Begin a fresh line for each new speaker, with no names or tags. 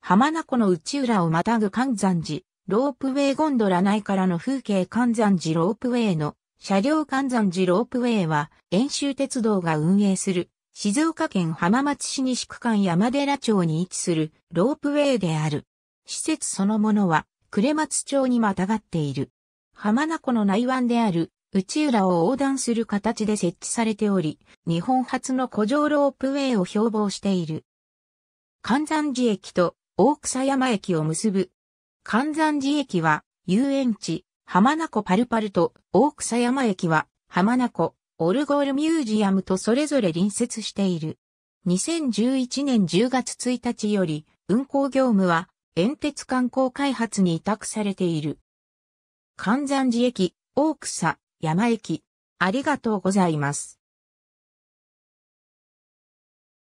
浜名湖の内浦をまたぐ観山寺、ロープウェイゴンドラ内からの風景観山寺ロープウェイの車両観山寺ロープウェイは、遠州鉄道が運営する、静岡県浜松市西区間山寺町に位置するロープウェイである。施設そのものは、呉松町にまたがっている。浜名湖の内湾である内浦を横断する形で設置されており、日本初の古城ロープウェイを標榜している。観山寺駅と大草山駅を結ぶ。関山寺駅は遊園地、浜名湖パルパルと大草山駅は浜名湖オルゴールミュージアムとそれぞれ隣接している。2011年10月1日より運行業務は遠鉄観光開発に委託されている。関山寺駅、大草山駅。ありがとうございます。